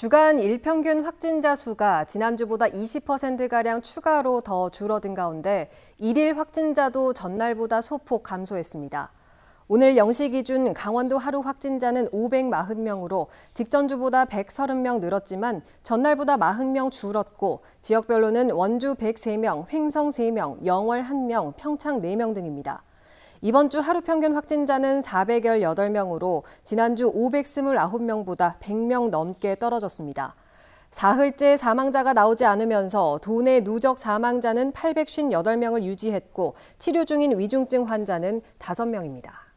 주간 일평균 확진자 수가 지난주보다 20%가량 추가로 더 줄어든 가운데 1일 확진자도 전날보다 소폭 감소했습니다. 오늘 0시 기준 강원도 하루 확진자는 540명으로 직전주보다 130명 늘었지만 전날보다 40명 줄었고 지역별로는 원주 103명, 횡성 3명, 영월 1명, 평창 4명 등입니다. 이번 주 하루 평균 확진자는 408명으로 지난주 529명보다 100명 넘게 떨어졌습니다. 사흘째 사망자가 나오지 않으면서 도내 누적 사망자는 858명을 유지했고 치료 중인 위중증 환자는 5명입니다.